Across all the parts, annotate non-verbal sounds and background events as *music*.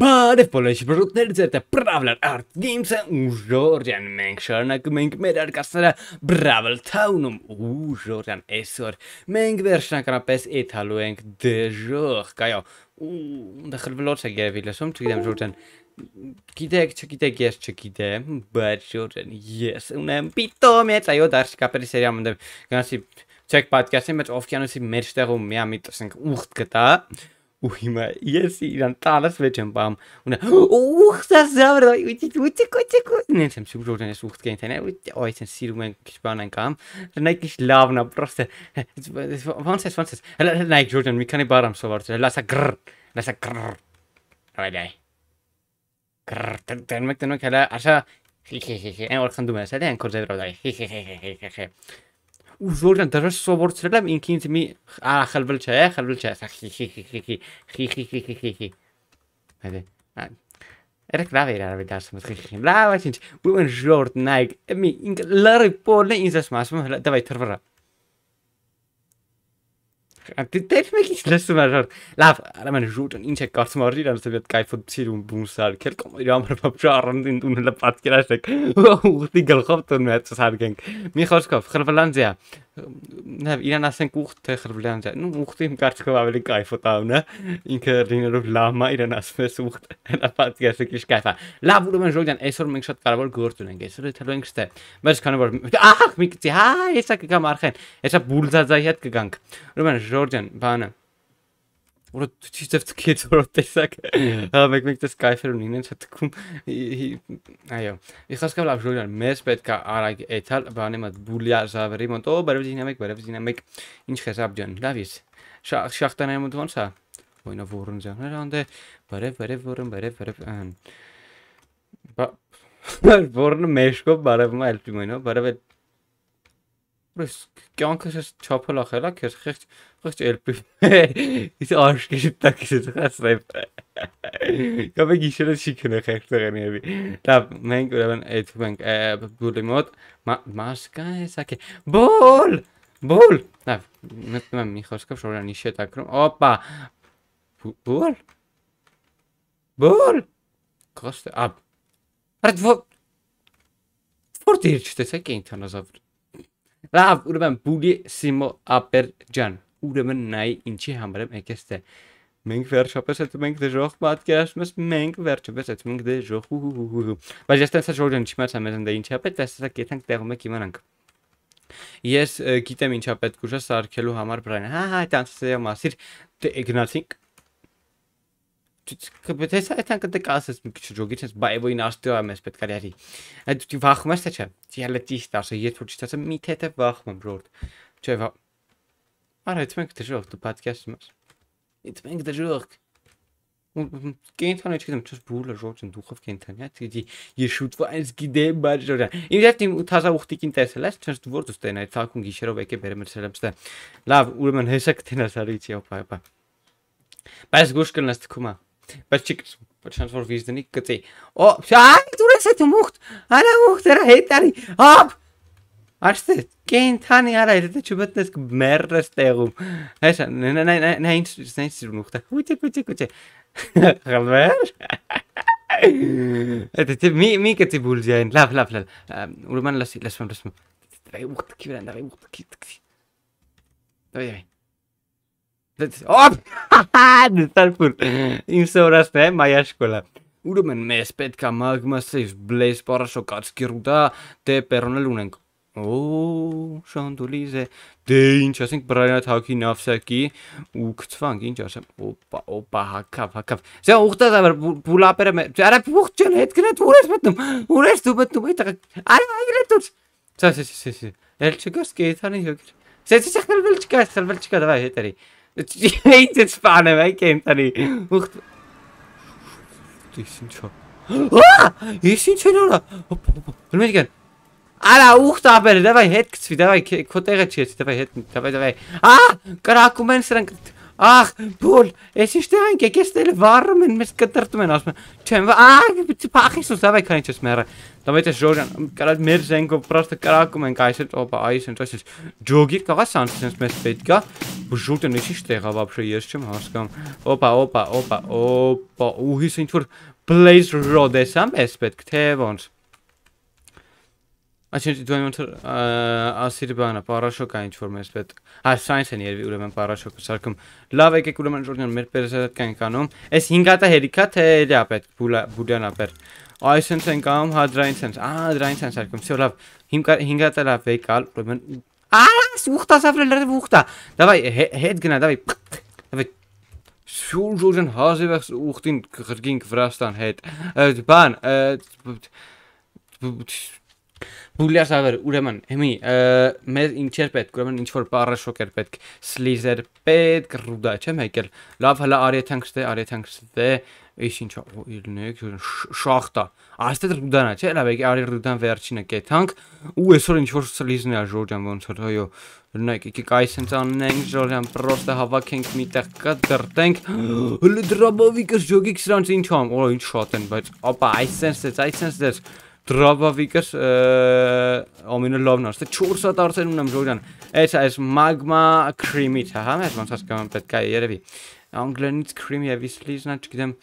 Բարև բոլոր շփրուտներ ձերտը Բravler Art Games-ը ու Ժորժան մենք շարունակում ենք մեր արկածները Bravel Town-ում ու Ժորժան այսօր մենք վերջնականապես եթալու ենք դժող կայո ու դխլվելոց է գերվի լսում չգիտեմ Ժորժան գիտեք չգիտեք ես չգիտեմ բայց Ժորժան ես ունեմ պիտոմ ես այո դարշկապերի սերիա մնդեմ գնացի չեք պատկասի մեջ օվկիանոսի մեջտեղում միամիտ ասենք ուխտ գտա ima jesi jedan talas većan pam. Onda, uh, šta zabra, uite, uite, uite, uite. Ne sam se een ne suht kent, ne, uite, oj, sam siru men spanen is Neki slavna, proste. Vanses, vanses. is. Jordan, mi kan i baram so vart. Lasa grr, lasa grr. Ajde. Grr, ten mek ten mek, ala, asa. ten, en Als je med, så det är en je över dig. Hehehehe. Zoek en de rest wordt slim inkind. Mee, ah, het niet. Ik heb het niet. Ik het niet. Դեր դե մեկից լսում էր հար։ Լավ, արամեն ժուտն ինչ է կարծում արի իրան ծեփ կայֆոտ ցիրում բումսար քել կամ իր համար բաբջա առնդին տունը պատկերացեք։ *laughs* Ուղտի գլխով տուն մեծ սարգենք։ Մի խոսքով, Խրվալանդիա նաև իրան ասենք ուխտ թե խրվլյան ջան, ու ուխտը իմ կարծիքով ավելի кайֆ է տանը, ինքը լինելով լամա իրան ասում ես ուխտ, հնապացի ասեք իշ кайֆա։ Լավ ուրեմն ժողովուրդ ջան, այսօր մենք շատ կարևոր գործ ունենք, այսօր եթելու ենք ստե։ Բայց քանի որ ահ մի քիչ հա, հեսա կգամ արխեն, հեսա բուլզազայի հետ կգանք։ Ուրեմն ժողովուրդ ջան, բանը oder du siehst jetzt geht so oder ich sag aber wenn ich das geil finde nehmen hat kum na ja ich has gerade schon mehr spät ka ara etal aber nehmen mit bulia za remont oh aber wir nehmen wir nehmen in ich hasab dann da wis schach schach dann nehmen uns ja wollen auf wurden ja ne dann der bare bare wurden bare bare ba wurden meschko bare mal ultimo ne bare Rus, kanka ses çapı la hele kes hiç hiç elpi. Hiç aşk geçip tak gitti hasrayım. Ya ben gişere şikine kalktı men göre ben et ben ma maska esa ki bol bol. Ta net ben mi hoşkap şöyle nişe takrım. Hoppa. Bol. Bol. Kaste ab. ik heb het Լավ, ուրեմն բուլի Սիմո Աբերջան։ Ուրեմն նայ ինչի համար եմ եկես դե։ Մենք վերջապես այդ մենք դժոխ դե պատկերացնում ես մենք վերջապես այդ մենք դժոխ դե ու բայց ես տեսա Ժորդան չիմացա մեզ ընդ ինչա պետք տեսա կետանք տեղում եք իմանանք ես գիտեմ ինչա պետք ուժը սարքելու համար բրայն հա հա տանցը մասիր դե, գնացինք Բայց այդքան կդկասես մի քիչ ժոգի չես, բայվոյն աստիոյում ես պետք է լերի։ Այդ դու վախում ես թե՞ չէ։ Դիալը ճիշտ արսա, երբ որ չտեսա մի թե թե վախում եմ բրոդ։ Չէ, վա։ Արա, դու մենք դժոխ դու podcast-ում ես։ Իդ մենք դժոխ։ Կենթանը չգիտեմ, չես բուլը ժողովն դուխով կենթանի, այդ հա, դի եշուտվա այս գիդեմ բաժորա։ Իմ դեռ իմ թազա ուխտիկին տեսել ես, չես դու որ դու ստենայ ցակուն գիշերով եկե բերեմ ցել եմ ստե։ Լավ, ուրեմն հեսա կտենաս արիցի, օպա, օպա։ Բայց գուշ կնաս թքումա։ Batchik, Transfer, wie ist denn nicht gesehen? Oh, ah, du das hätte mucht. Ana mucht, er hätte ani. Ab. Arste, kein tani ara, hätte schon mit das merres darum. Nein, nein, nein, nein, nein, nein, du mucht. Gute, gute, gute. Galver. مين مين كتب الجاين لا لا لا ولما لا لا اسمع اسمع دغيا وقت كيف دغيا وقت كيف دغيا Հա, հա, Դարփուր։ Ինձ օրասն է մայաշկոլա։ Ուրեմն մեզ պետք է մագմասից բլես պարաշոկած գիրուտա դե պերոնել ունենք։ Օ, շանդուլիզե։ Դե ինչ ասենք բրանատ հակի նավսակի ու գծվանք, ինչ ասեմ։ Օպա, օպա, հակավ, հակավ։ Սա ուխտած ավար բուլապերը մե։ Արա փուխ չեն հետ գնաց ուրես մտնում։ Ուրես դու մտնում այդ այ այ դու։ Սա սա սա սա։ Էլ չգաս կեյթանի հոգի։ Սա սա խելվել չկա, խելվել չկա, դավայ հետերի։ Ինչ է սպանը վայ կենտանի։ Ուղտ Ես ինչա։ Ես ինչ են արա։ Բնում եք։ Արա ուղտ ապերը, դավայ հետ գծվի, դավայ քո տեղը չի էցի, դավայ հետ, դավայ դավայ։ Ա, կրակում են սրանք։ Ախ, փոլ, ես ինչտեղ ենք եկել, ստել վառում են, մեզ կտրտում են, ասում են, չեմ, ա, փախիս ու զավայ քանի չես մեռը։ Դավայց է Ժորյան, կարած մեր զենքով պրոստը կրակում ենք այս հետ, օպա, այս հետ, այս հետ, ջոգիր կաղա սանցինս մեզ պետք է, բժուտ են ինչի շտեղա բապշը, ես չեմ հասկամ, օպա, օպա, օպա, օպա, ուհիս ինչ-որ բլեյզ ռոդ ես ամ, ես պետք, թե ոնց, Աչի դու այն մտա ասիր բանը, պարաշոկ այն ինչ որ մեզ պետք։ Այ սայնս են երևի ուրեմն պարաշոկը սարկում։ Լավ եկեք ուրեմն ժողովուրդներ մեր պերսերդ կան կանում։ Այս 5-ատա հերիքա թե էլա պետք բուդանա պեր։ Այս sense են կամ հա դրային sense։ Ահա դրային sense սարկում։ Всё լավ։ 5-ատա լավ եկալ ուրեմն Ահա ուխտա սավրել լավ ուխտա։ Դավայ հետ գնա, դավայ։ Դավայ շուն ժողովուրդն հազիվս ուխտին գրգինք Վրաստան հետ։ Բան, Բուլյար սավեր, ուրեմն, հիմի, մեր ինչեր պետք, ուրեմն ինչ որ բառը շոկեր պետք, սլիզեր պետք, ռուդա չեմ եկել։ Լավ, հələ արիթան կստե, արիթան կստե, ինչ ինչ իրնեք, շախտա։ Աստեղ ռուդանա, չէ՞, լավ, եկի արի ռուդան վերջինը կեթանք, ու այսօր ինչ որ սլիզն է ժորջան ոնց որ, այո, Նայեք, եկեք այսենց անենք, ժորյան, պրոստը հավաքենք միտեղ կա, դրտենք, հլը *gasps* դրաբավիկը ժոգիք սրանց ինչ համ, օր ինչ շատ են, բայց ապա այսենց էց, այսենց էց, դրավավիկս ամինը լավն արստե 4 հատ արցեն ունեմ ժողովրդան այս այս մագմա քրիմից հա հա ոնց հասկանում պետք է երևի անգլերենից քրիմ եւ իսլիզնա չգիտեմ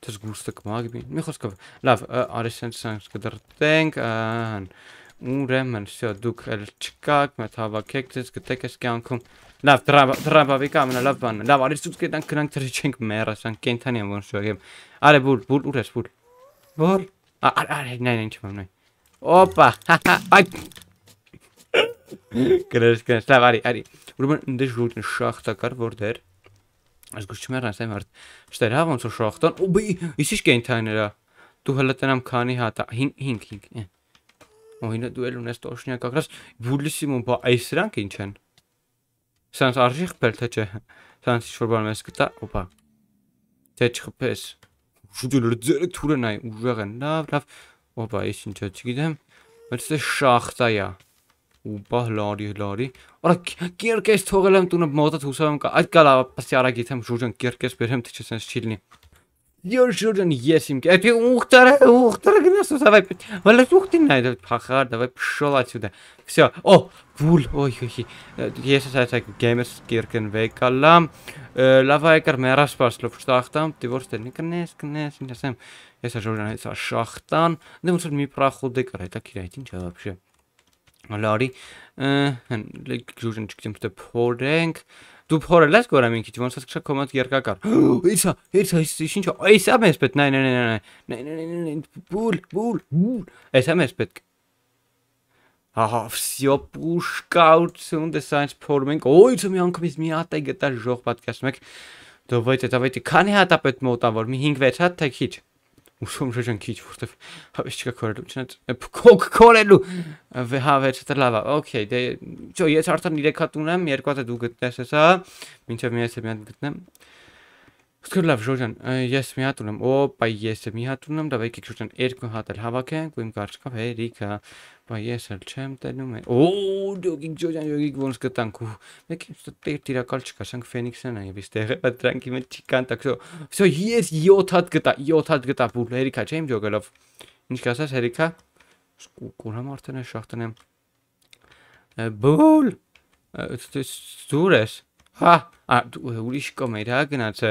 դες գուստը կմագմի մի խոսքով լավ արեսենս սանս կդրտենք ուրեմն всё դուք էլ չկաք մետ հավաքեք դες գտեք այս կյանքում Լավ, դրաբավիկ ամենալավ բանն է։ Լավ, արի ցույց կտանք գնանք դրի չենք մեռ, ասենք կենթանի եմ ոնց շուտ եմ։ Արե բուլ, բուլ ուր ես, բուլ։ Որ Արի, նայ, ինչ մամ նայ։ Օպա, հա, հա, այ։ Գրես կնես, լավ, արի, արի։ Ուրեմն ընդ դե ժուտն շախտա կար, որտեր։ Այս գուշ չմեռան, ասեմ արդ։ Շտեր հա ոնց որ շախտան։ Ու բի, իսիշ կենթայներա։ հա։ Դու հələ տնամ քանի հատա։ 5 5 5։ Ոյնը դու էլ ունես տոշնյակ ակրաս։ Բուլիսիմ ու բա այս սրանք ինչ են։ Սրանց արժի խփել թե չէ։ Սրանց ինչ որ բան մեզ կտա, օպա։ Թե չխփես շուտերը ձերեք թուրեն այ ուժեղ են լավ լավ օպա ես ինչա չգիտեմ բայց սա շախտայա ու բա լարի լարի արա կերկես թողել եմ տունը մոտը հուսով եմ այդ կալա պստի արագ իթեմ շուրջան կերկես բերեմ թե չես չի լինի Յուրժուրն ես իմ կետ։ Ты ухтара, ухтара гнесу, давай. Валет ух ты на этот пахар, давай пошел отсюда. Все. О, բուլ, ոյ, ոյ, ես ես այս գեյմերս կիրկն վեկալամ, լավա եկար մերաշ պարսլով շտախտամ, տիվոր ստերնի կնես, կնես, ինչ ասեմ, ես աժորյան այս աշախտան, դեմ ուսուլ մի պրախուտ եկար, հետա կիրա այդ ինչ ավապշե, լարի, ժուրյան չգտեմ ստե փորենք, դու փորել ես գորա մի քիչ ոնց ես քիչ կոմենտ երկակար *gasps* իսա իսա ինչա իսա մեզ պետք նայ նայ նայ նայ բուլ բուլ բուլ իսա մեզ պետք ահա վсё пушкаутсун դեսայնս փորում ենք օյց մի անգամից մի հատ է գտա ժող պատկասում եք դու ոչ դա ոչ քանի հատ է պետք մոտավոր մի 5-6 հատ թե քիչ Ուսում շրջան քիչ, որտեվ հավես չկա քորելու, չնայած փոք քորելու վհավեր չտա լավա։ Okay, դե ճո ես արդեն 3 հատ ունեմ, 2 հատ դու գտնես հեսա, մինչև մի հեսա մի հատ գտնեմ։ Սկրլավ Ժորժան, ես մի հատ ունեմ, օպա ես մի հատ ունեմ, դա վեկի Ժորժան, երկու հատ էլ հավաքենք ու իմ կարճկավ հերիքա, բա ես էլ չեմ տենում է, օ, դոգիկ Ժորժան, յոգիկ ոնց կտանք ու, մեկի տեր տիրակալ չկա, շանք վենիքսեն է և իստեղ է, բա դրանքի մեջ չի կանտակ, սո ես յոթ հատ գտա, յոթ հատ գտա, բուլ, հերիքա չէ իմ ջոգելով, ինչ կասաս հերիքա, կուրհամ արդեն է շախտնեմ, բուլ, դուր ես, Հա, ուրիշ կոմեր հա գնացը։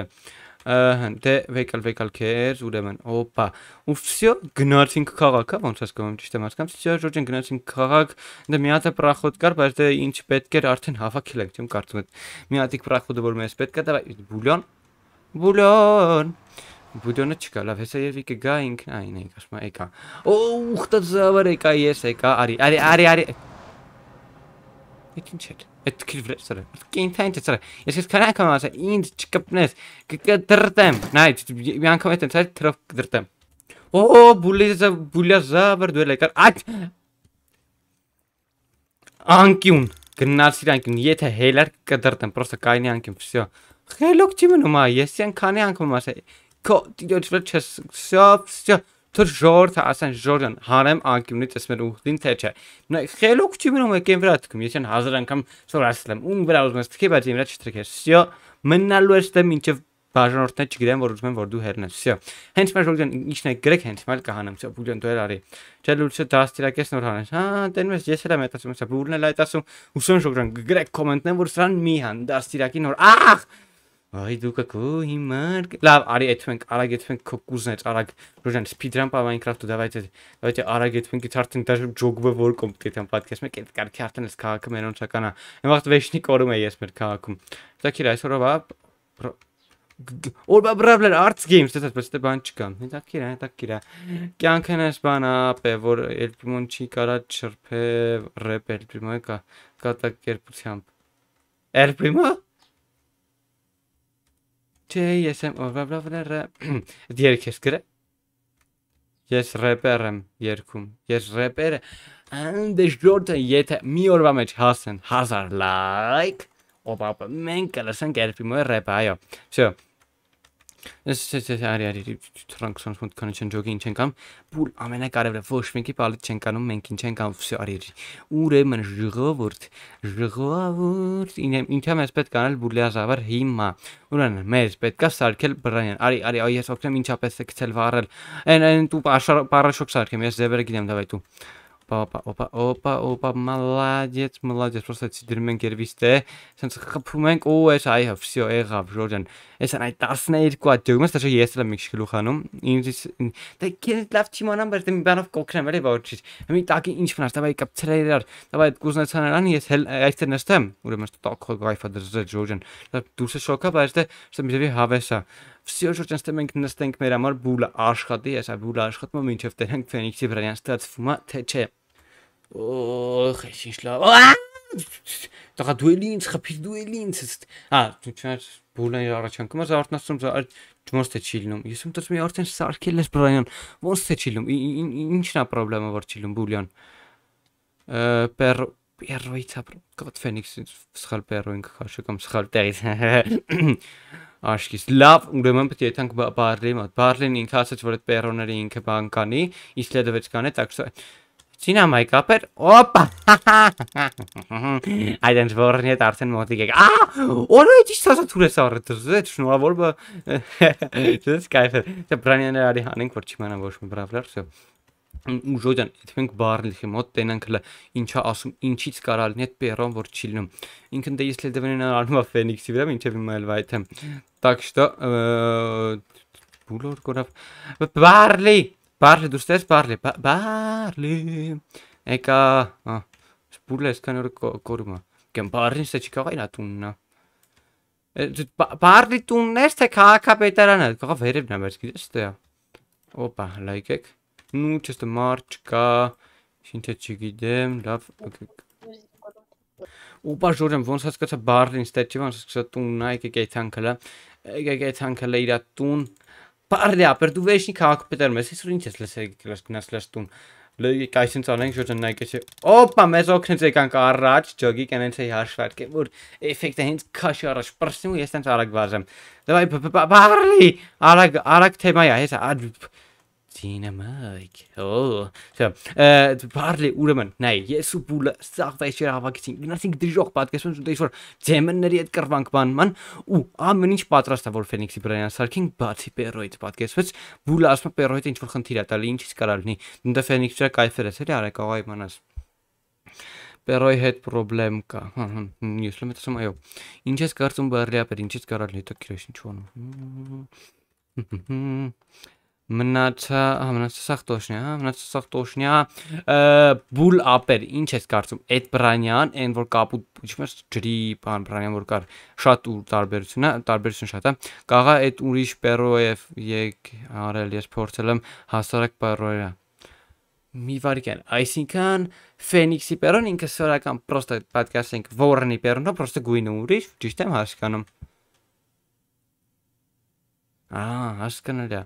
Դե վեկալ վեկալ քեզ ուրեմն օպա։ Ու վсё գնացինք քաղաքա, հա, ոնց ես գնում ճիշտ եմ հասկանում։ Վсё ժոջեն գնացինք քաղաք, դե մի հատ է պրախոտ կար, բայց դե ինչ պետք էր արդեն հավաքել ենք, չեմ կարծում այդ մի հատիկ պրախոտը որ մեզ պետք է, դա բուլյոն։ Բուլյոն։ Բուդոնը չկա, լավ, հեսա երևի կգա ինքն այն է, ասում է, եկա։ Օ, ուխտը զավար եկա, ես եկա, արի, արի, արի, արի։ Ինչ չէ։ Iskrivile sarı. Internet sarı. Jeśli kanał masz inny çıkıpnes. Kıkıdırdım. Hayır, yankam ettim. Sadece taraf kıdırdım. Oo, bulyaza, bulyaza var böyle kar. Aç. Ankyun. Gınnar sir ankyun. Yete heyler kıdırdım. Prosta kayni ankyun. Все. Helok çimin ama. Yesen kani ankyun maş. Ko, diyor, все, все. թր ժողովրդը ասեն ժորժան հարեմ անկյունից ասմեր ուղդին թե չէ նա խելոք չի մնում եկեն վրա թքում ես են հազար անգամ սորացել եմ ում վրա ուզում ես թքի բայց իմ վրա չթրքես սյո մնալու ես դեմ ինչև բաժանորդն է չգիտեմ որ ուզում են որ դու հեռնես սյո հենց մեր ժողովրդն ինչն է գրեք հենց մալ կհանեմ սյո բուլեն դու արի չէ լույսը դաստիրակես նոր հանես հա տենում ես ես էլ եմ ասում սա բուլն էլ այդ ասում 50 ժողովրդն գրեք կոմենտն որ սրան մի հան դաստիրակի նոր ախ Այ դու կո հիմար։ Լավ, արի այդվենք, արագ այդվենք քո կուզնեց, արագ։ Ռոժան, սպիդրան պա Minecraft-ը դավայտե։ Դավայտե արագ այդվենք, արդեն դաժե ջոգվը որ կոմպլիտ եմ պատկերս մեկ այդ կարքի արդեն էս քաղաքը մենոնչական է։ Այն վաղ վեշնի կորում է ես մեր քաղաքում։ Դակիր այսօրով ա Օրբա բրավլեր arts games դեթ բայց դե բան չկա։ Հետաքրքիր է, հետաքրքիր է։ Կյանքն էս բան ապե, որ Elpimon չի կարա չրփե, ռեպ Elpimon-ը կա կատակերպությամբ։ Elpimon-ը Չէ, ես եմ օրվավրավրը *clears throat* երկ ես գրե։ Ես ռեպեր եմ երգում։ Ես ռեպերը and the short եթե մի օրվա մեջ հասեն 1000 like, օպա մենք կլսենք երբիմը ռեպը, այո։ Շո, Արի, արի, թրանք սոնց մոտ քան չեն ջոգի ինչ են կամ։ Բուլ ամենակարևորը ոչ մեկի պալիտ չեն կանում, մենք ինչ են կամ, վсё արի։ Ուրեմն ժողովուրդ, ժողովուրդ, ինքա մեզ պետք անել բուլիազավար հիմա։ Ուրեմն մեզ պետքա սարքել բրանյան։ Արի, արի, այ ես օգնեմ ինչապես է գցել վառել։ Այն այն դու պարաշոկ սարքեմ, ես ձևերը գիտեմ, դավայ դու։ Օպա, օպա, օպա, օպա, օպա, մալադեց, մալադեց, պրոստա էցի դրում ենք երվիստ է, սենց խպում ենք, ու էր այհը, վսյո, էղավ, ժորջան, ես այն այդ տասնե երկու աջջոգում ես, տաշա ես էլ եմ իքշ գլուխանում, ինձից, դե կերտ լավ չի մանամ, բերտ մի բանով կոքրեմ, էլի բավոր չիր, հմի տակի ինչ վնար, տավայ կպցրեր իրար, տավայ կուզնեցան իրան, ես հել այստեր նստեմ, ուրեմն տակ խոյ գայֆա դրզեր ժորջան, դուրսը շոքա, բայց դե, շտե միջևի հավեսա, Всё, շուտ այնտեղ մենք նստենք մեր համար բուլը աշխատի, այսա բուլը աշխատում, ինչև տերենք Ֆենիքսի վրա, այնտեղ ստացվում է, թե չէ։ Օխ, ինչ լավ։ Դա դու էլ ինձ խփիր, դու էլ ինձ։ Հա, դու չար բուլեն առաջանքում ես արտնասում զար ոնց թե չի լինում։ Ես մտածում եմ արդեն սարքել ես բրայան, ոնց թե չի լինում։ Ինչն է խնդրեմը որ չի լինում բուլյան։ Ը պեր Պերոյցա գոտ Ֆենիքսը սխալ պերոյն քաշակամ սխալ տեղից։ *coughs* Աշկիս լավ ուրեմն պետք է այդանք բարլի մոտ։ Բարլին ինքը ասաց որ այդ պերոները ինքը բան կանի, իսկ լեդովից կանե, так Սինամայի կապեր, օպա, այդ ընչ որնի հետ արդեն մոտիկ եք, ա, որը այդ իստ ասա թուրես արը, դրզետ շնուավորբը, դրզետ կայվ է, դե բրանյաներ արի հանենք, որ չի մանա ոչ մի բրավլար, սո, ուժոդան, հետվենք բարլիխի մոտ, տենանք հլը ինչա ասում, ինչից կարալին հետ պերոն, որ չի լինում, ինքն դե ես լել դվեն արնում է վենիքսի վրա, մինչև իմա էլ վայթ եմ, տակ շտա, բուլոր գորավ, բարլի, Բարլի դուրս տես, բարլի, բարլի։ Եկա, հա, սպուրլը այսքան օր կորում է։ Գեմ բարլին սա չի կարող այնա տուննա։ Բարլի տուններ թե քաղաքապետարանը, կողա վերևն է, բայց գիտես թե։ Օպա, լայքեք։ Նու չստե մարչկա։ Ինչի՞ չի գիտեմ, լավ, օքեյ։ Ուպա ժորեմ, ոնց հասկացա բարլին ստեջի, ոնց հասկացա տուննա, եկեք այդ հանքլա։ Եկեք այդ հանքլա իրա տուն։ Ա Բարդա, պերդուվեշնի քաղաքապետար մեզ այսօր ինչ ես լսել գլաս գնաս լաս տուն։ Լեգ այսինց անենք շոժնակը չէ։ Օպա, մեզ օգնեց եկանք առաջ, ջոգի կանենց էի հաշվարկե, որ էֆեկտը հենց քաշի առաջ պրսնի ու ես տենց արագ վարժեմ։ Դավայ դե, բարլի, արագ արագ թեմայա, հեսա Տինը մայք։ Օ, շա։ Բարլի ուրեմն, նայ, ես ու բուլը ծաղվեց էր հավաքեցին։ Գնացինք դժոխ պատկերացնում ու ինչ որ դեմոնների հետ կրվանք բանման ու ամեն ինչ պատրաստ է որ Ֆենիքսի բրանան սարքին բացի Պերոյից պատկերացվեց։ Բուլը ասում է Պերոյից ինչ որ խնդիր է տալի, ինչից կարա լինի։ Դե Ֆենիքսը կայֆեր է, էլի արա կարող է իմանաս։ Պերոյ հետ պրոբլեմ կա։ Հա, ես լեմ եմ ասում, այո։ Ինչ ես կարծում Բարլիա, բեր ինչից կարա լինի դա քրեշ ինչ ոնում։ Մնացա, հա, մնացա սախ տոշնյա, հա, մնացա սախ տոշնյա, բուլ ապեր, ինչ ես կարծում, այդ բրանյան, այն որ կապուտ, ինչու՞ մերս ջրի բան բրանյան որ կար, շատ ու տարբերությունա, տարբերություն շատ է։ Կաղա այդ ուրիշ պերոև եկ արել, ես փորձել եմ հասարակ պերոյա։ Մի վարիկան, այսինքն Ֆենիքսի պերոն ինքը սորական պրոստը պատկասենք Վորնի պերոնը, պրոստը գույնը ուրիշ, ճիշտ եմ հասկանում։ Ահա, հասկանալի է։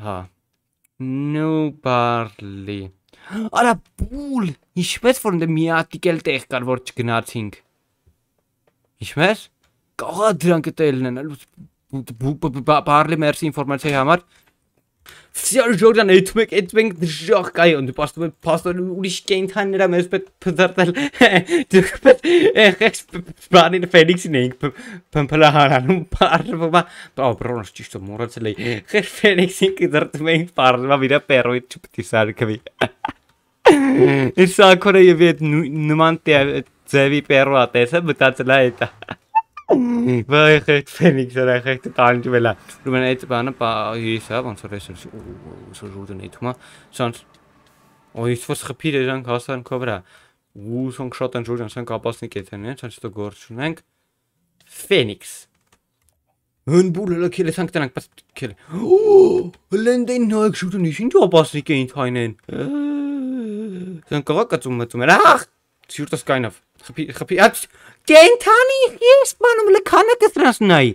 Հա։ Նու բարլի։ Արա բուլ, ինչպես որ ընդ մի հատիկ էլ տեղ կար, որ չգնացինք։ Ինչպես։ Կողա դրանք դելն են, բարլի մերսի ինֆորմացիայի համար Սյար Ժորյան այդ մեկ այդ մենք դժախ կայոն դու պաստում են պաստոր ուրիշ կենթաններ ամերս պետ պտարտել *laughs* դուք պետ էխես *laughs* բանին վելիքսին էինք պմպլահարանում պարվովա բավ բրոնս չիշտո մորացել էի խեր վելիքսին կդրտում էինք պարվովա վիրա պերոյտ չպտի սարկվի Իսկ *laughs* ակորը եվ այդ նման ձևի պերոյա տեսը մտացել է այդա *laughs* Băi, că oh, oh, Phoenix ich era că talent vela. Lumea ne pa ana pa hisa, van să resen să să jude ne tuma. Sans o ich was rapide jan kasan kobra. U son shot an jude san kapas ne keten, ne? Sans to gorchunenk. Phoenix. Ein Hön bulele kele sank tanak pas kele. Oh, ich noik jude ne sin to pas ne keten tainen. San karakatsumatsumer. Ach, surt das keiner. Խփի, խփի, աջ կենթանի ես բանում լքանը կստրանս նայի։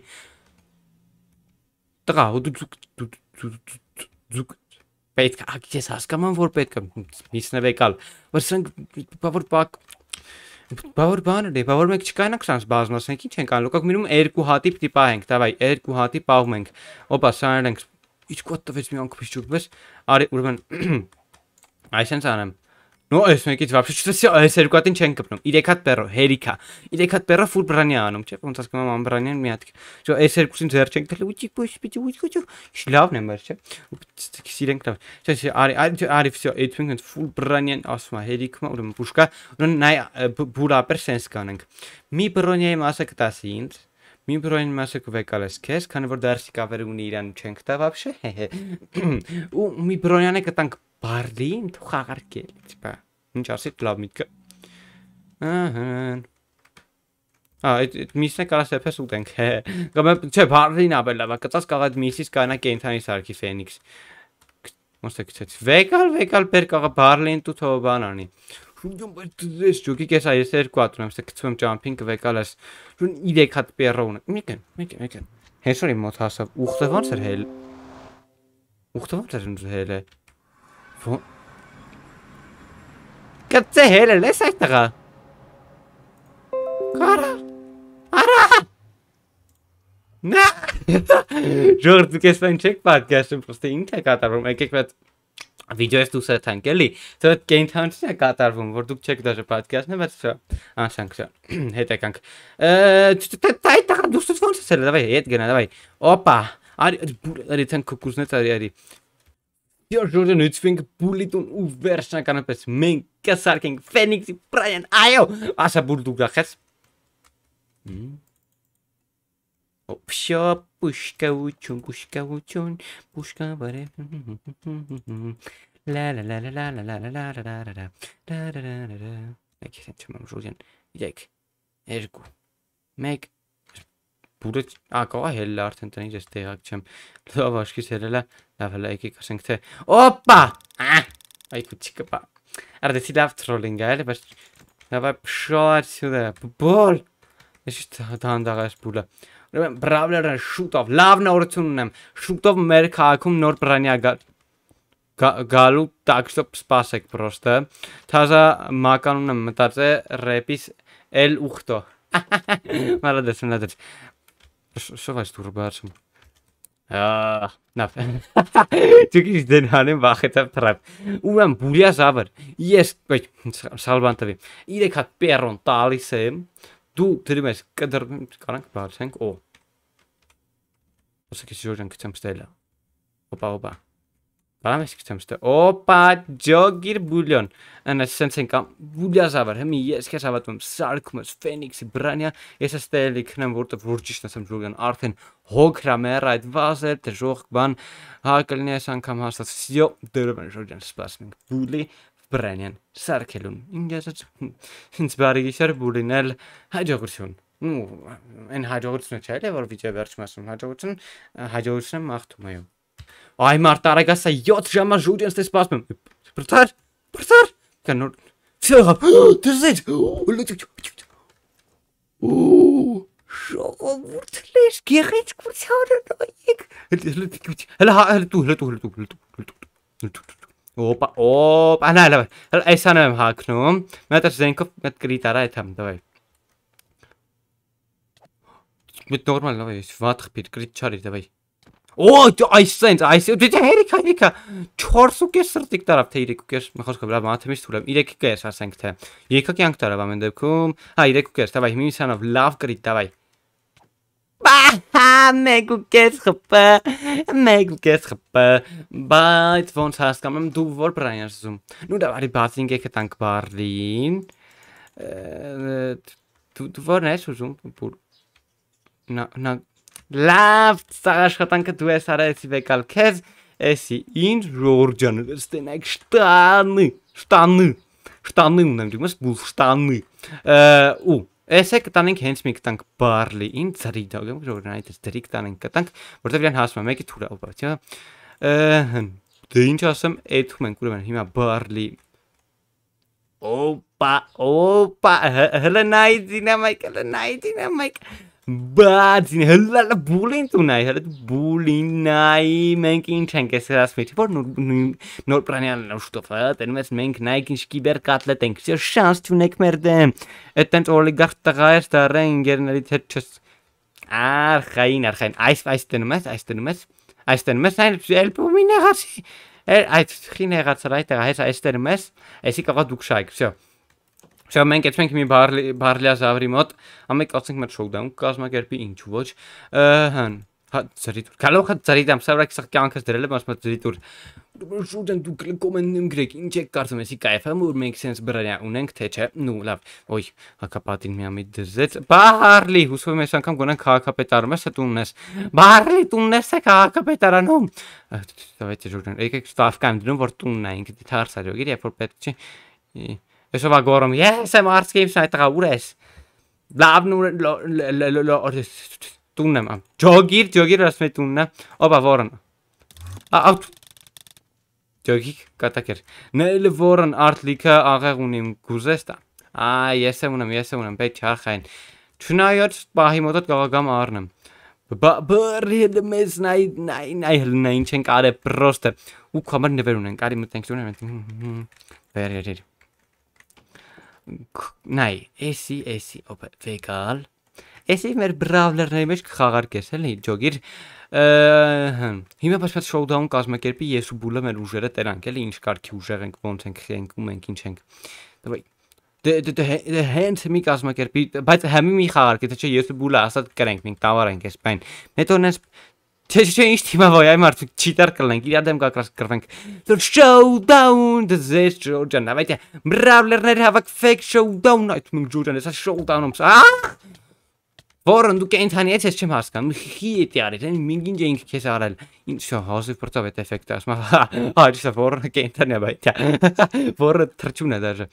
Տղա, ու դու դու դու դու պետք է ես հասկանում որ պետք է նիսնվեկալ։ Որսենք բավոր բակ բավոր բանը դե բավոր մեկ չկայնակ սրանց բազմասենք ինչ ենք անում լոկակ մինիմում երկու հատի պիտի պահենք տավայ երկու հատի պահում ենք օպա սարենք իչ կոտ տվեց մի անկպիշ ճուպվես արի ուրեմն *clears throat* այսենց անեմ Նո, այս մեկից вообще չտեսի, այս երկու հատին չեն կպնում։ Երեք հատ բեռը, հերիքա։ Երեք հատ բեռը ֆուլ բրանյա անում, չէ՞, ոնց ասում եմ ամբրանյան մի հատ։ Չէ, այս երկուսին ձեր չենք դել, ուջիկ ոչ պիտի ուջիկ ոչ։ Շլավն է մեր, չէ՞։ Սիրենք լավ։ Չէ, արի, արի, արի, всё, այդ մենք ֆուլ բրանյան ասում է, հերիքա, ուրեմն բուշկա, ուրեմն նայ բուրապեր սենս կանենք։ Մի բրոնյայի մասը կտասի ինձ։ Մի բրոյն մասը կվեկալես քեզ, քանի որ դարսի կավեր ունի իրան չենք տա вообще։ Ու մի բրոնյանը կտանք բարդին դու խաղարկել, տիպա։ Ինչ ասի լավ միտքը։ Ահա։ Ա, այդ միսը կարա սեփես ուտենք։ Կամ չէ, բարդին ապել լավ, կտած կաղ այդ միսից կանա կենթանի սարքի ֆենիքս։ Ոնց է գցեց։ Վեկալ, վեկալ բեր կաղա բարլին դու թող բան անի։ Շունջում բայց ճուկի կեսա ես երկու հատ ունեմ, ասեք գցում ճամփին կվեկալ ես։ Շուն 3 հատ պերո ունեմ։ Մեկն, մեկն, մեկն։ Հեսորի մոտ հասավ ուխտը ոնց էր հել։ Ուխտը ոնց էր հել։ Գծե հերը լես այդ տղա։ Կարա։ Արա։ Նա։ Ժորդ դուք ես ֆեն չեք պատկերացնում, պրոստե ինքն է կատարվում։ Եկեք մեծ վիդեոյս դուս է տանք էլի։ Դա կենթանություն է կատարվում, որ դուք չեք դաժե պատկերացնում, բայց վсё, անցանք վсё։ *clears throat* Հետեկանք։ Այ տղա դուս ոնց է սելը, դավայ, հետ գնա, դավայ։ Օպա։ Արի, արի, ցանկ կուզնեց արի, արի։ Յորժորը նույնիսկ բուլիտուն ու վերջնականապես մենք կսարքենք Ֆենիքսի Բրայան այո ասա բուլդուգա քես Օփշա պուշկաուչուն պուշկաուչուն պուշկա բարե լա լա լա լա լա լա լա լա լա լա լա լա լա լա լա Եք ինչ մամ ժողովյան իրեք երկու մեկ բուրը ակա հելլա արդեն տնից էս տեղակ չեմ լավ աշկից հելելա დაბლა იქ იკასენქთე. ოპა! აი ფუჩიკაპა. არ დაცილა ტროლინგა, ალე ბერ. დავა შოთ შუდა. ბოლ. ეს თან დაღას ბულა. რომ ბრავლერა შუტავ, ლავნა ორცუნნემ, შუტავ მერკა აკუმ ნორ პრანია გა გალუ დაგშტოპ სპასეკ პროსტა. თაზა მაკანუნა მტაზე რეპის ელ უხტო. მარადეს ნადეს. შოვა სტურბარსო. Ah, Çünkü izden hanım vakit hep trap. Ulan bu ya Yes, bak salvan tabi. İle kat peron Du tırmes ik kanan kapalı sen o. Oh. Nasıl ik şu yüzden kitem stela. Opa opa. Բալամ ես գիտեմ ստե։ Օպա, ջոգիր բուլյոն։ Անա սենց են կամ բուլյազավար, հիմի ես քեզ հավատում, սարկում ես Ֆենիքսի բրանյա, ես էստե էլի քնեմ, որտեվ որ ճիշտ ասեմ ջոգան, արդեն հոգրա մեր այդ վազը, դժող բան, հա կլինի այս անգամ հաստատ։ Սյո, դերևն ջոգան սպասում։ Բուլի բրանյան սարկելուն։ Ինձ ասաց, ինձ բարի գիշեր բուլինել հաջողություն ու այն հաջողությունը չէ՞ որ վիճը վերջում ասում հաջողություն հաջողությունը մաղթում այո Oi, Marta, ragazza, io ci chiamo Julian Stespasmum. Portar, portar. Cannot. Das ist es. Oh, Schokowurzeln, Gerichtskurzhaut. Hela, hela, du, hela, du, hela, du, hela, du, Opa, opa, ne, ne, hele, já se nevím háknu. Mě to Zenkov, mě Krytara je tam, давай. Mit normal, давай, Vatrpit, Krytčary, давай. Oo Aysa int Aysa dedi Herika ik Çorsu kesir dik tarafta Hiriku kes. Mekos kabra bana temiz turam. Irek kes asenkte. Irek yang tarafa mendekum. Ha of love tabay mi sanov lav heb tabay. Haha, Megu Kerschapa, Megu Kerschapa. het van haast kan hem doen voor Brian's doen. Nu dat waren baat in gekke dankbaar dien. Doe voor zo zo'n Na, Nou, լավ ծաղաշխատանքը դու ես արեցի վեկալ քեզ, էսի ինձ ժորջան, ստենակ շտանը, շտանը, շտանը ունեմ դիմս բուլ շտանը, ու Էսե կտանենք հենց մի կտանք բարլիին ծրիկ դա, ուգեմ գրոր նայտ ես դրիկ տանենք կտանք, որտև իրան հասում է մեկի թուրա ուպարդյա, դե ինչ ասեմ, էթում ենք ուրեմ են հիմա բարլի, Opa, opa, hla najdina majka, hla najdina majka. Բացին հլալա բուլին տունայ, հələ բուլինայ, մենք ինչ ենք էս հրաս մեջ, որ նոր պրանյան շտովը, տենում ես մենք նայք ինչ կիբեր կատլետ ենք, չէ շանս չունեք մեր դեմ, էտ տենց օլիգարխ տղայր տարը ինգերներից հետ չս, արխային, արխային, այս այս տնում ես, այս տնում ես, այս տնում ես, այն էլպումին եղացի, այդ խին եղացր այդ եղա, այս տնում ես, այսի կաղա դուք շայք, վսյո, Չէ, մենք եթե մենք մի բարլիա զավրի մոտ, ամենք ասենք մեր շոուդաուն կազմակերպի ինչ ոչ։ Ըհն, հա ծրիտուր։ Կարող է ծրիտամ, սավրակ սա կյանքս դրել եմ, ասում եմ ծրիտուր։ Շուտ են դուք կոմենտներում գրեք, ինչ եք կարծում, էսի кайֆ եմ որ մենք sense բրանյա ունենք թե չէ։ Նու, լավ։ Ոյ, հակապատին միամիտ դրզեց։ Բարլի, հուսով եմ այս անգամ գոնան քաղաքապետարում ես, դու ունես։ Բարլի, դու ունես է քաղաքապետարանում։ Դավայ ծրուկն, եկեք ստավկայում դնում որ տունն այնք դիթարսարյոգիր, երբ որ պետք չի։ Այսօր գորում ես եմ արսկիպս այդ տղա ուր ես։ Լավն ու տունն եմ։ Ջոգիր, ջոգիր ասում է տունն է։ Օբա որն։ Աուտ։ Ջոգիկ կտակեր։ Նել որն արտլիքը աղեղ ունիմ գուզեստա։ Այ ես եմ ունեմ, ես եմ ունեմ, պետք չէ արխային։ Չնայած պահի մոտդ կողակամ առնեմ։ Բռիդ մեզ նայ նայ նայ հլնա ինչ են կարե պրոստը ու կամար նվեր ունեն կարի մտենք ունեն բերերիր նայ, էսի, էսի, օպե, վեգալ։ Էսի մեր բրավլերների մեջ կխաղարկես էլի, ջոգիր։ Հիմա պաշտպան շոուդաուն կազմակերպի ես ու բուլը մեր ուժերը տերանք էլի, ինչ կարգի ուժեր ենք, ոնց ենք, ենք ու մենք ինչ ենք։ Դու դե, դե, դե, դե հենց մի կազմակերպի, բայց հիմի մի խաղարկի, թե չէ ես ու բուլը ասած կրենք, մենք տավարենք այս բան։ Հետո նես Թե չէ ինչ թիմավայ այ մարդիկ չիտար կլենք, իրա դեմ կակրած կրվենք։ Դուր շոուդաուն դզես շորջան, ավայտ է բրավլերներ հավաքվեք շոուդաուն այդ մենք ջուրջան, հեսա շոուդաունում սա։ Որն դու կենթանի ես ես չեմ հասկանում, հի դե է տիարի, դեն մենք ինչ էինք քեզ արել։ Ինչ շո հազիվ պրտով այդ էֆեկտը, ասում «Հա հա, հա, հա, որը կենթանի է բայտ։ Որը թրջուն է դաժե։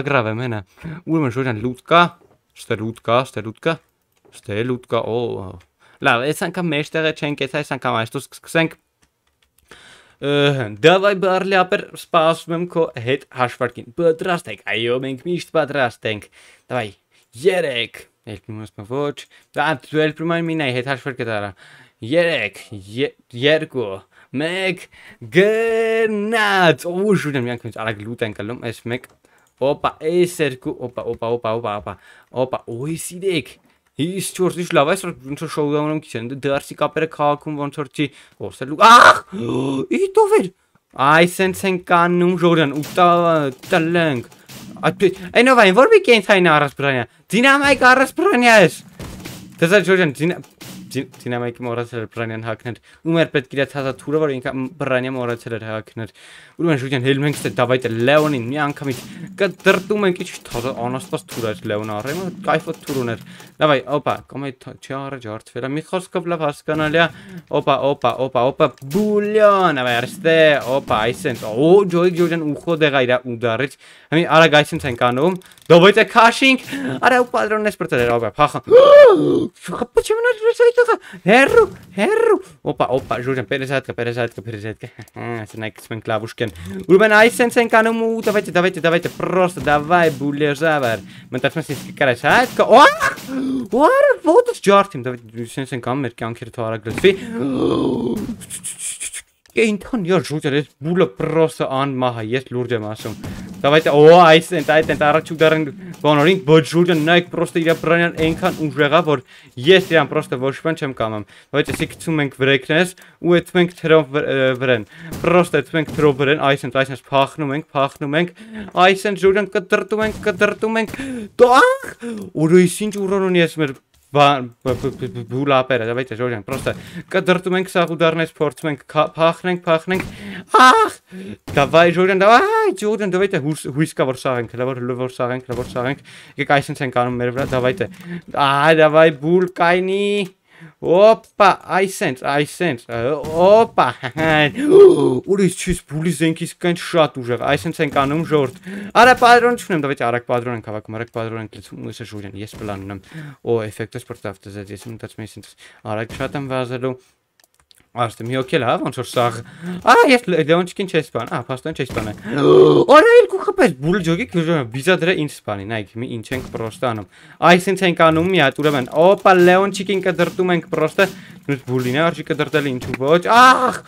Ագրավ է մենա։ Ուրեմն շորջան լուտկա, ստելուտկա, ստելուտկա, ստելուտկա, օ, Լավ, այս անգամ մեր տեղը չենք էս, այս անգամ այստուց կսկսենք։ Դավայ բարլի ապեր սպասում եմ քո հետ հաշվարկին։ Պատրաստ եք։ Այո, մենք միշտ պատրաստ ենք։ Դավայ 3 Ելպրիմոս մա ոչ, ելպրիման մինայ հետ հաշվարկը տարա, երեկ, երկու, մեկ, գրնած, ուշ ուրեմ միանք մինչ առակ լուտ են կլում, այս մեկ, ոպա, այս երկու, ոպա, ոպա, ոպա, ոպա, ոպա, ոպա, ոյ սիրեք, իսկ չորս ինչ լավ այս որ ինչ որ շոուդաունում քիչ են դարսի դե կապերը քաղաքում ոնց որ չի որսելու ախ *gasps* իտով էր այ սենց են կանում ժորան ու տալենք այդպես այնով այն որբի կենթային առասպրանյա դինամայիկ առասպրանյա ես դասա դե, ժորան դինամիկի մոռացել էր բրանյան հակներ։ Ում էր պետք իրաց հազա թուրը, որ ինքը բրանյա մոռացել էր հակներ։ Ուրեմն շուտեն հելմենք ստե դավայտը Լեոնին մի անգամից կդրտում ենք ինչ թողը անաստաս թուր էր Լեոնը առել, կայֆը թուր ուներ։ Լավ այ, օպա, կամ այդ չի առաջ արթվել, մի խոսքով լավ հասկանալի է։ Օպա, օպա, օպա, օպա, բուլյոն, ավայ, արստե, օպա, այսենց, օ, ջոյ ջոյն ուխո դեղա իրա ուդարից։ Հիմի արագ այսենց են կանում։ Դովայտը քաշինք։ Արա ու պատրոնն էս բրտել էր, օպա, փախա։ Խփ չմնաց, այս այդ herru, herru. Opa, opa, Julian, perese jätka, perese jätka, perese jätka. Äh, se näkis men klavušken. Ulmen aisen senkaan on muuta, давайте, давайте, давайте, просто давай, буля, жавар. Mä tässä siis käräis jätkä. Oar, oar, vuotas jartim. Давайте, sen sen kammerkki on kirjoittaa agressi. Ei, tämä on jo Julian, että mulla prosta on maha, jes lurde masum. Давайте, օ, այս ընդ այդ ընդ առաջուկ դարն բանորին բջուրը նայք պրոստը իրա բրանյան այնքան ուժեղա որ ես իրան պրոստը ոչ ոքն չեմ կամամ։ Բայց էսի գցում ենք վրեքներս ու էթում ենք թրով վրեն։ Պրոստը էթում ենք թրով վրեն, այս ընդ այս ընդ փախնում ենք, փախնում ենք, այս ընդ ժուրան կտրտում ենք, կտրտում ենք։ Տող, ուրույս ինչ ուրոնուն ես մեր բան բուլապերը, դավայ չէ, ժորյան, պրոստը կդրտում ենք սաղ ու դառնես փորձում ենք փախնենք, փախնենք։ Ահ, դավայ ժորյան, դավայ ժորյան, դավայ թե հույս կա որ սաղ ենք, լավ որ որ սաղ ենք, լավ որ սաղ ենք։ Եկեք այսինչ ենք անում մեր վրա, դավայ թե։ Ահ, դավայ բուլ կայնի։ Ոպա, այսենց, այսենց, ոպա, *gasps* ուրիս չիս բուլի զենքիս կենց շատ ուժեղ, այսենց ենք անում ժորդ, արա պադրոն չունեմ, դավեջ առակ պադրոն ենք հավակում, առակ պադրոն ենք լծում, ուսը ժուրյան, ես պլան ունեմ, ո, էվեկտը սպրտավ տզեց, ես մտացմ ես ինձ, առակ շատ եմ վազելու, Արդեն մի օքել հա ոնց որ սաղ։ Ա ես դոնչքին չես բան, ա փաստորեն չես բան։ Արա էլ քու խփես բուլ ջոգի վիզա դրա ինձ բանի, նայեք մի ինչ ենք պրոստը անում։ Այսինց ենք անում մի հատ ուրեմն օպա լեոնչիկին կդրտում ենք պրոստը, նույն բուլին է արջիկը դրտել ինչու ոչ։ Ահ,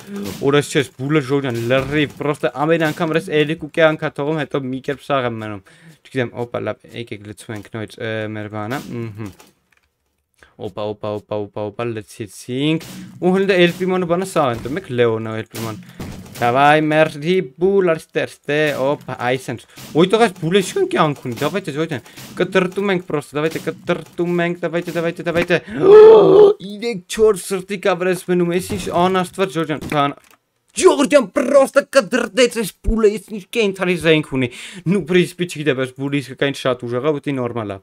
օրս չես բուլը ժողյան լրի, պրոստը ամեն անգամ ռես էլիկ ու կե անկա թողում, հետո մի կերպ սաղ եմ մնում։ Չգիտեմ, օպա լավ, եկեք լցում ենք նույն մեր բանը։ Ահա Ο πα, *gasps* ο πα, ο πα, ο πα, ο πα, ο πα, ο πα, ο πα, ο πα, ο πα, ο πα, ο πα, ο πα, ο πα, ο πα, ο πα, ο πα,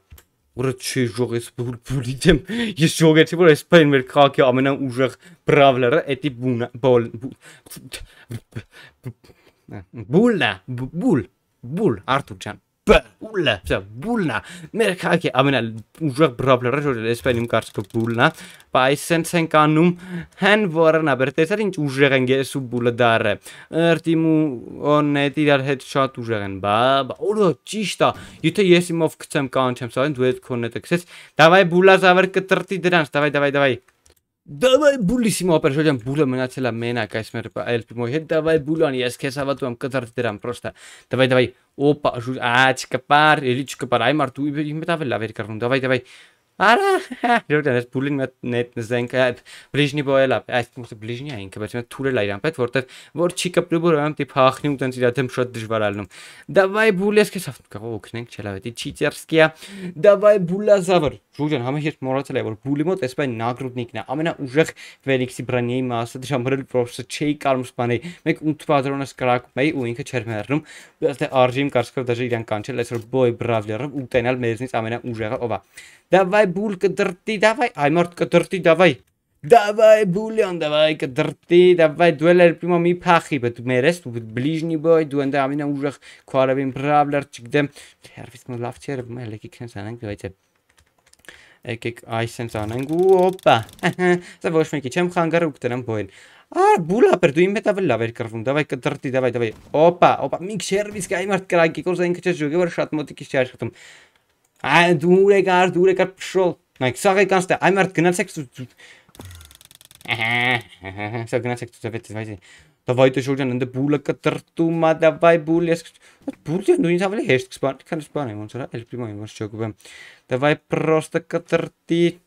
որը չի ժողես բուլբուլի դեմ ես ժողեցի որ սպեն մեր քաղաքի ամենաուժեղ բրավլերը էտի բունա բոլ բուլնա բուլ բուլ արտուր ջան բուլը, սա բուլնա։ Մեր քաղաքի ամենաուժեղ բրաբլերը շորել էսպես իմ կարծիքով բուլնա, բայց սենց են կանում հեն որն աբեր տեսար ինչ ուժեղ են գերս ու բուլը դարը։ Երտիմու օնետ իրար հետ շատ ուժեղ են, բա, օրո ճիշտ է։ Եթե ես իմով գցեմ կանչեմ, սա դու այդ կոննետը գցես, դավայ բուլա զավեր կտրտի դրանց, դավայ, դավայ, դավայ։ Давай булисимо, переходим була, меня цела мена, кай сме эльпи мой, давай булани, я скесава туам катар терам, просто. Давай, давай, опа, ажу, а, чкапар, или чкапар, аймар, ту, и метавелла, верикарну, давай, давай. Արա, դուք դեռ բուլին մտ net նզենք, բլիժնի բոյելա, այս մուտը բլիժնի է ինքը, բայց մենք թուրել է իրան պետք, որտեվ որ չի կպլու որ ամ տիպ հախնի ու տենց իրա դեմ շատ դժվար ալնում։ Դավայ բուլես քեզ ավտ կարող օգնենք, չելա դի չիցերսկիա։ Դավայ բուլա զավր։ Ժուժան համը երբ մոռացել է որ բուլի մոտ էսպայն նագրուդնիկն է, ամենաուժեղ Ֆելիքսի բրանիի մասը դժամրել պրոֆեսոր չէի կարող սպանել։ Մեկ ու թվադրոնս կրակում էի ու ինքը չեր մեռնում, դեռ արժիմ կարծիքով դաժե իրան կանչել այսօր բոյ բրավլերը ու տենալ մեզնից ամենաուժեղը ովա։ Դավայ давай буль կդրտի давай այ մարդ կդրտի давай Давай, Булян, давай, կդրտի, давай, դու էլ պիմա մի փախի, բդ մերես, դու բլիժնի բոյ, դու ընդ ամենա ուժեղ քարավին բրավլեր չգիտեմ։ Հերվից մը լավ չեր, մը եկի քնս անենք, դայցե։ Եկեք այսենց անենք ու օպա։ Սա ոչ մեկի չեմ խանգարը ու կդրեմ բոյն։ Ար բուլա բեր դու իմ հետ ավելի լավ էր կրվում։ Դավայ կդրտի, դավայ, դավայ։ Օպա, օպա, մի քերվից կայ մարդ կրակի, կորս ինքը չես ժոգի, որ շատ մոտիկից չի աշխատում։ A, duregar, duregar, przyszło. No i sorry, gąszta, I'm at Gnacek. Sa Gnacek, to wiecie, Давай ты шулжан энде була катартума давай булес. Булес ну не савле хешт спан кан спан мон сара эл прима мон шокубем. Давай просто катарти.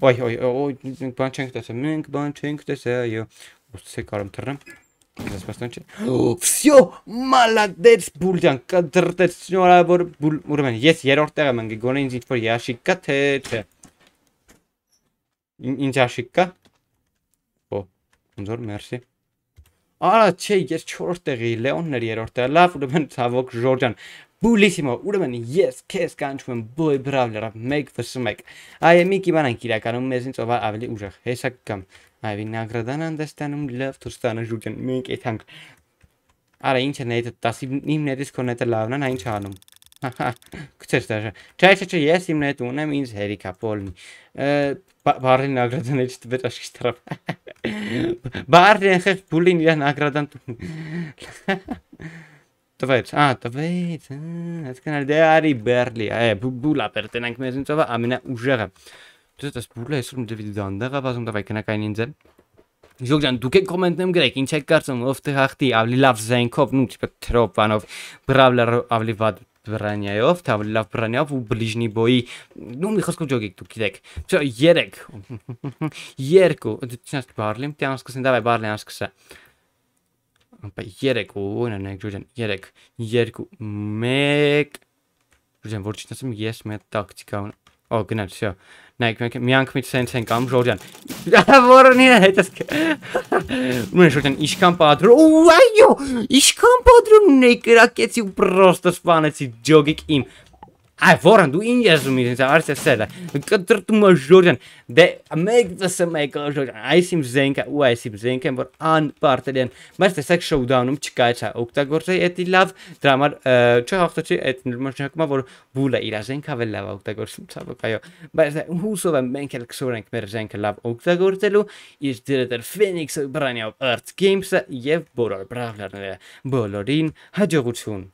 Ой ой ой, банченк тэсэ минк банченк тэсэ ё. Устсэ карам тарам. Զգաստուն չէ։ Всё, молодец, Բուլջան, կդրտես, շնորհավոր Բուլ, ուրեմն ես երրորդ տեղը մնգ գոնե ինձ ինչ որ հաշիկ կա թե չէ։ Ինչ հաշիկ կա։ Օ, ոնց որ մերսի։ Արա չէ, ես չորրորդ տեղի, Լեոնն էր երրորդ տեղը։ Լավ, ուրեմն ցավոք Ժորջան, Բուլիսիմո, ուրեմն ես քեզ կանչում եմ Boy Brawler-ը, մեկ վսում եք։ Այ մի կիմանանք իրականում մեզից ով ավելի ուժեղ։ Հեսա կամ Այվ նագրադան understand-ում լավ Թուրքստանը ժուջան։ Մենք եթանք։ Արա ինչ են այդ 19 ներից քո նետը լավն են, այն չանում։ հա, հա, Գուցե դաժա։ Չէ, չէ, չէ, ես իմ նետ ունեմ, ինձ հերիկա Պոլնի։ Բարին նագրադան էլ չտվեց աշխի տարավ։ *laughs* Բարին ეხեղ բուլին իրան նագրադան *laughs* տվեց, ա, տվեց, հա, հասկանալ դե արի բերլի, այ բուլա պերտենանք մեզնից ով ամենաուժեղը։ Դու դες բուլը էսում դեվի դանդաղ ավազում դավայ կնակային ինձ է։ Ժոգ ջան, դուք եք կոմենտներում գրեք, ինչ եք կարծում, ով թե հաղթի, ավելի լավ զենքով, նու տիպը տրոպանով, բրավլեր ավելի վատ բրանյայով, թե ավելի լավ բրանյայով ու բլիժնի բոյի, նու մի խոսքով ջոգիկ դուք գիտեք։ Չէ, 3 2 *laughs* դու չնաս բարլիմ, դե անսկսեն դավայ բարլի անսկսա։ Ապա 3 ու նա նեք ջոջան 3 2 1 Ջոջան, որ չնասեմ ես մե տակտիկա ունեմ։ Ո, գնաց, շա։ Նայեք, մենք միանգամից սենց ենք ամ Ժորժան։ *laughs* Որն իր հետս։ *laughs* Ունեն Ժորժան, իշքան պատրո։ Այո, իշքան պատրո նեկրակեցի ու պրոստո սպանեցի ջոգիկ իմ։ Այ որն դու ինչ ես ումի արս էսելա։ Կտրտում է ժորյան։ Դե մեկ վսը մեկ ժորյան։ Այս իմ զենքը ու այս իմ զենքը որ անպարտելի են։ Բայց տեսեք շոուդաունում չկա չա օգտագործեի էդի լավ դրա համար չհաղթեցի այդ նշանակում է որ բուլը իր զենքը ավելի լավ օգտագործում ցավոք այո։ Բայց դե, հուսով եմ մենք էլ կսորենք մեր զենքը լավ օգտագործելու իր դերդեր Phoenix Brand of Earth Games-ը եւ բոլոր բրավլերները բոլորին հաջողություն